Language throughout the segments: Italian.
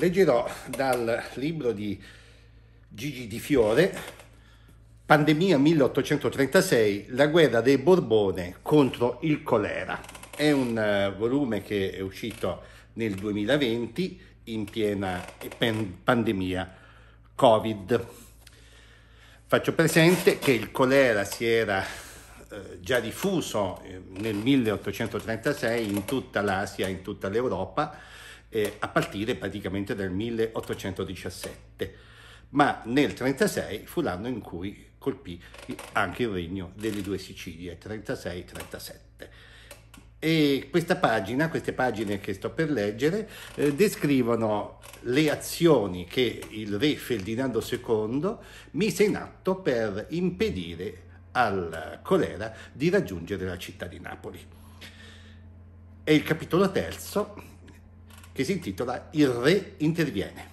Leggerò dal libro di Gigi Di Fiore, Pandemia 1836, la guerra dei Borbone contro il colera. È un eh, volume che è uscito nel 2020 in piena pandemia Covid. Faccio presente che il colera si era eh, già diffuso eh, nel 1836 in tutta l'Asia, in tutta l'Europa, eh, a partire praticamente dal 1817, ma nel 1936 fu l'anno in cui colpì anche il regno delle due Sicilie, 36-37. E questa pagina, queste pagine che sto per leggere, eh, descrivono le azioni che il re Ferdinando II mise in atto per impedire al colera di raggiungere la città di Napoli. E il capitolo terzo che si intitola Il re interviene.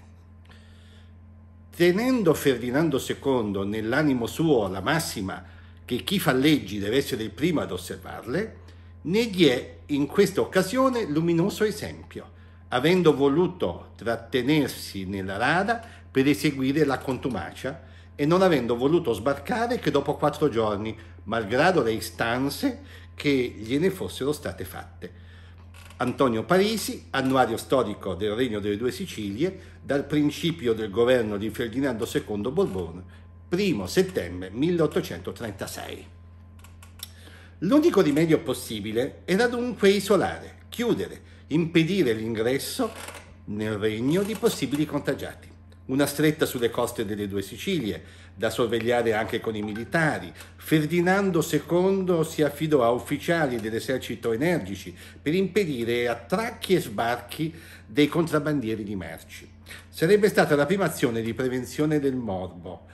Tenendo Ferdinando II nell'animo suo la massima che chi fa leggi deve essere il primo ad osservarle, ne diè in questa occasione luminoso esempio, avendo voluto trattenersi nella rada per eseguire la contumacia e non avendo voluto sbarcare che dopo quattro giorni, malgrado le istanze che gliene fossero state fatte Antonio Parisi, annuario storico del Regno delle Due Sicilie, dal principio del governo di Ferdinando II Borbone, 1 settembre 1836. L'unico rimedio possibile era dunque isolare, chiudere, impedire l'ingresso nel regno di possibili contagiati. Una stretta sulle coste delle due Sicilie, da sorvegliare anche con i militari. Ferdinando II si affidò a ufficiali dell'esercito energici per impedire attracchi e sbarchi dei contrabbandieri di merci. Sarebbe stata la prima azione di prevenzione del morbo,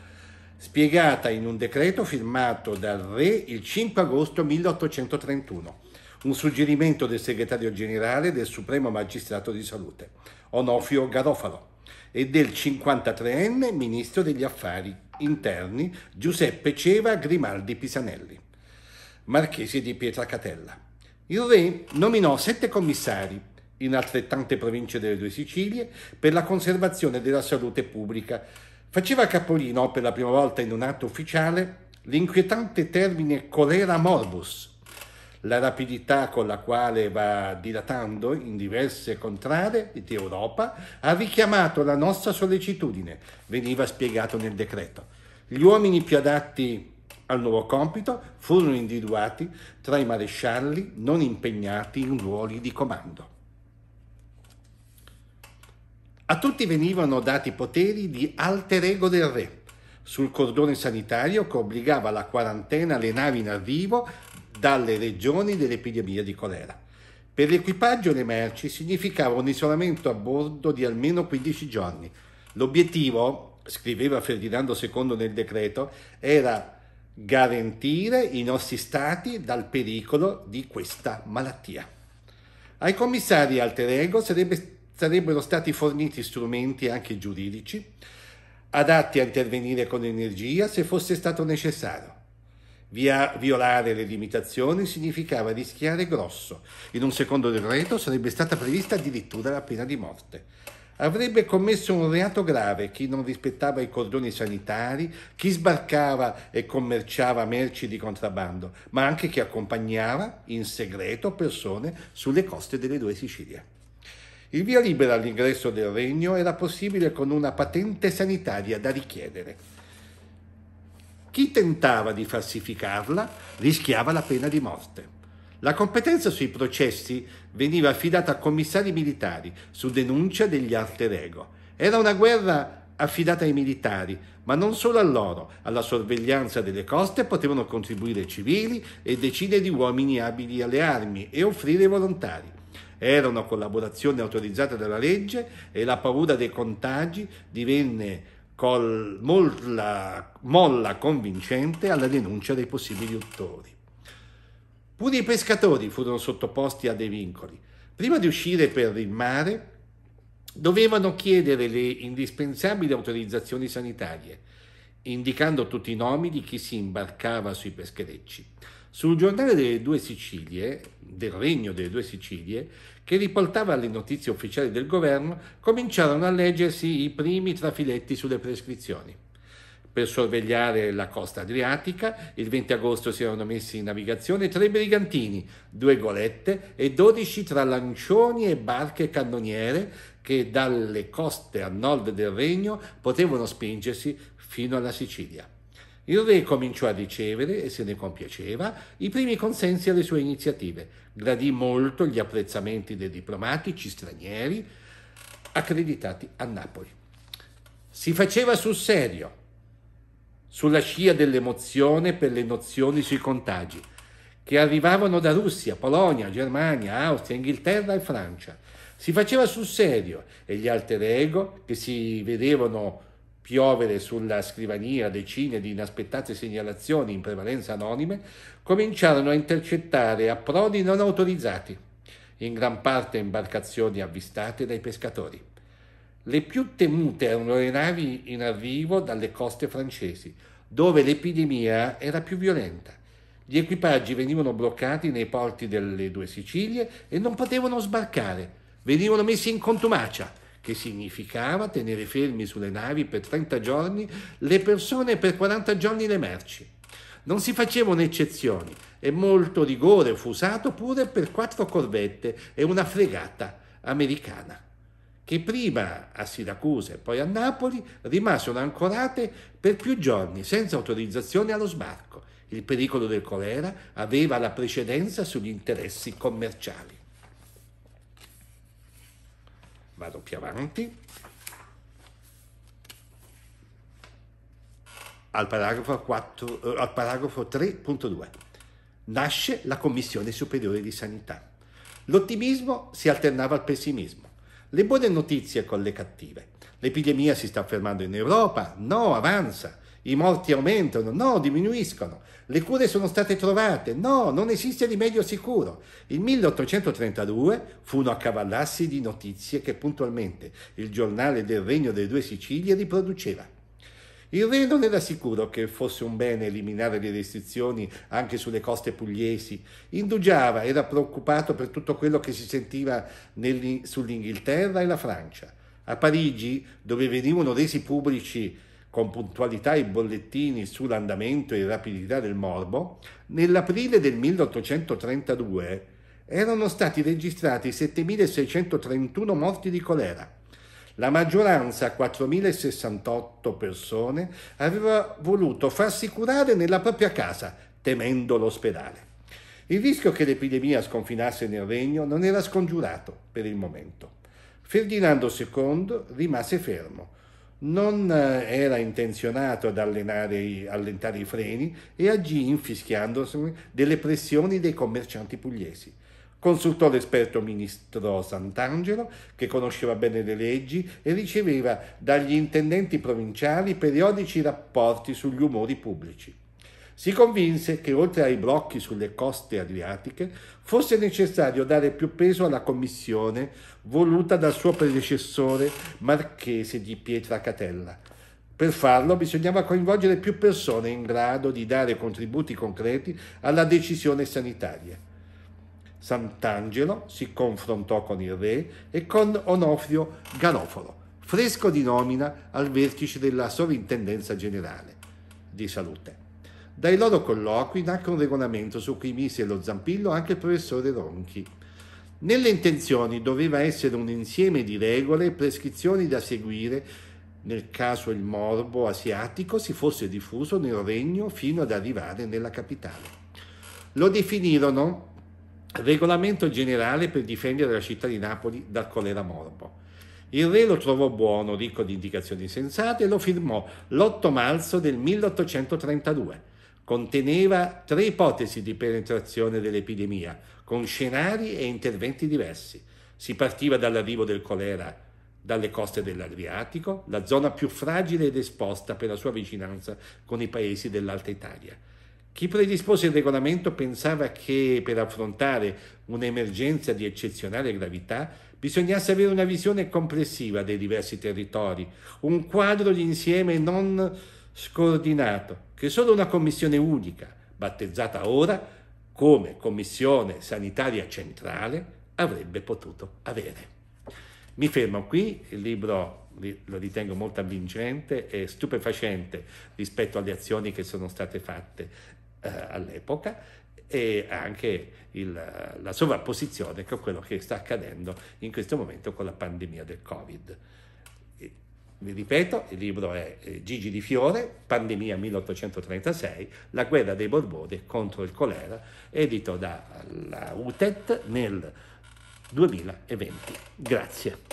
spiegata in un decreto firmato dal re il 5 agosto 1831, un suggerimento del segretario generale del Supremo Magistrato di Salute, Onofio Garofalo, e del 53enne ministro degli affari interni Giuseppe Ceva Grimaldi Pisanelli, marchese di Pietracatella. Il re nominò sette commissari in altrettante province delle due Sicilie per la conservazione della salute pubblica. Faceva capolino per la prima volta in un atto ufficiale l'inquietante termine colera morbus, la rapidità con la quale va dilatando in diverse contrade di Europa ha richiamato la nostra sollecitudine, veniva spiegato nel decreto. Gli uomini più adatti al nuovo compito furono individuati tra i marescialli non impegnati in ruoli di comando. A tutti venivano dati poteri di alter ego del re. Sul cordone sanitario che obbligava alla quarantena le navi in arrivo dalle regioni dell'epidemia di colera. Per l'equipaggio e le merci significava un isolamento a bordo di almeno 15 giorni. L'obiettivo, scriveva Ferdinando II nel decreto, era garantire i nostri stati dal pericolo di questa malattia. Ai commissari alter ego sarebbe, sarebbero stati forniti strumenti anche giuridici adatti a intervenire con energia se fosse stato necessario. Via, violare le limitazioni significava rischiare grosso. In un secondo decreto sarebbe stata prevista addirittura la pena di morte. Avrebbe commesso un reato grave chi non rispettava i cordoni sanitari, chi sbarcava e commerciava merci di contrabbando, ma anche chi accompagnava in segreto persone sulle coste delle due Sicilie. Il via libera all'ingresso del regno era possibile con una patente sanitaria da richiedere. Chi tentava di falsificarla rischiava la pena di morte. La competenza sui processi veniva affidata a commissari militari su denuncia degli alter ego. Era una guerra affidata ai militari, ma non solo a loro, alla sorveglianza delle coste potevano contribuire civili e decine di uomini abili alle armi e offrire volontari. Era una collaborazione autorizzata dalla legge e la paura dei contagi divenne col molla, molla convincente alla denuncia dei possibili uttori. Pure i pescatori furono sottoposti a dei vincoli. Prima di uscire per il mare dovevano chiedere le indispensabili autorizzazioni sanitarie, indicando tutti i nomi di chi si imbarcava sui pescherecci. Sul giornale delle due Sicilie, del Regno delle Due Sicilie, che riportava le notizie ufficiali del governo, cominciarono a leggersi i primi trafiletti sulle prescrizioni. Per sorvegliare la costa adriatica, il 20 agosto si erano messi in navigazione tre brigantini, due golette e dodici tra lancioni e barche cannoniere che dalle coste a nord del regno potevano spingersi fino alla Sicilia. Il re cominciò a ricevere e se ne compiaceva i primi consensi alle sue iniziative, gradì molto gli apprezzamenti dei diplomatici stranieri accreditati a Napoli. Si faceva sul serio, sulla scia dell'emozione per le nozioni sui contagi, che arrivavano da Russia, Polonia, Germania, Austria, Inghilterra e Francia. Si faceva sul serio e gli alter ego, che si vedevano piovere sulla scrivania decine di inaspettate segnalazioni in prevalenza anonime, cominciarono a intercettare approdi non autorizzati, in gran parte imbarcazioni avvistate dai pescatori. Le più temute erano le navi in arrivo dalle coste francesi, dove l'epidemia era più violenta. Gli equipaggi venivano bloccati nei porti delle due Sicilie e non potevano sbarcare, venivano messi in contumacia che significava tenere fermi sulle navi per 30 giorni le persone e per 40 giorni le merci. Non si facevano eccezioni e molto rigore fu usato pure per quattro corvette e una fregata americana, che prima a Siracusa e poi a Napoli rimasero ancorate per più giorni senza autorizzazione allo sbarco. Il pericolo del colera aveva la precedenza sugli interessi commerciali vado più avanti. Al paragrafo, 4, eh, al paragrafo 3.2 nasce la Commissione Superiore di Sanità. L'ottimismo si alternava al pessimismo. Le buone notizie con le cattive. L'epidemia si sta fermando in Europa, no, avanza. I morti aumentano? No, diminuiscono. Le cure sono state trovate? No, non esiste rimedio sicuro. Il 1832 fu un accavallarsi di notizie che puntualmente il giornale del Regno delle Due Sicilie riproduceva. Il re non era sicuro che fosse un bene eliminare le restrizioni anche sulle coste pugliesi, indugiava, era preoccupato per tutto quello che si sentiva sull'Inghilterra e la Francia. A Parigi, dove venivano resi pubblici con puntualità i bollettini sull'andamento e rapidità del morbo, nell'aprile del 1832 erano stati registrati 7.631 morti di colera. La maggioranza, 4.068 persone, aveva voluto farsi curare nella propria casa, temendo l'ospedale. Il rischio che l'epidemia sconfinasse nel regno non era scongiurato per il momento. Ferdinando II rimase fermo non eh, era intenzionato ad allenare, allentare i freni e agì infischiandosi delle pressioni dei commercianti pugliesi. Consultò l'esperto ministro Sant'Angelo, che conosceva bene le leggi, e riceveva dagli intendenti provinciali periodici rapporti sugli umori pubblici si convinse che oltre ai blocchi sulle coste adriatiche fosse necessario dare più peso alla commissione voluta dal suo predecessore marchese di Pietracatella. Per farlo bisognava coinvolgere più persone in grado di dare contributi concreti alla decisione sanitaria. Sant'Angelo si confrontò con il re e con Onofrio Ganofolo, fresco di nomina al vertice della sovrintendenza generale di salute. Dai loro colloqui nacque un regolamento su cui mise lo zampillo anche il professore Ronchi. Nelle intenzioni doveva essere un insieme di regole e prescrizioni da seguire nel caso il morbo asiatico si fosse diffuso nel regno fino ad arrivare nella capitale. Lo definirono regolamento generale per difendere la città di Napoli dal colera morbo. Il re lo trovò buono, ricco di indicazioni sensate, e lo firmò l'8 marzo del 1832 Conteneva tre ipotesi di penetrazione dell'epidemia, con scenari e interventi diversi. Si partiva dall'arrivo del colera dalle coste dell'Adriatico, la zona più fragile ed esposta per la sua vicinanza con i paesi dell'Alta Italia. Chi predispose il regolamento pensava che per affrontare un'emergenza di eccezionale gravità bisognasse avere una visione complessiva dei diversi territori, un quadro di insieme non scoordinato che solo una commissione unica, battezzata ora come Commissione Sanitaria Centrale, avrebbe potuto avere. Mi fermo qui, il libro lo ritengo molto avvincente e stupefacente rispetto alle azioni che sono state fatte eh, all'epoca e anche il, la sovrapposizione con quello che sta accadendo in questo momento con la pandemia del Covid. Vi ripeto, il libro è eh, Gigi di Fiore, Pandemia 1836, La guerra dei Borbone contro il colera, edito dalla UTET nel 2020. Grazie.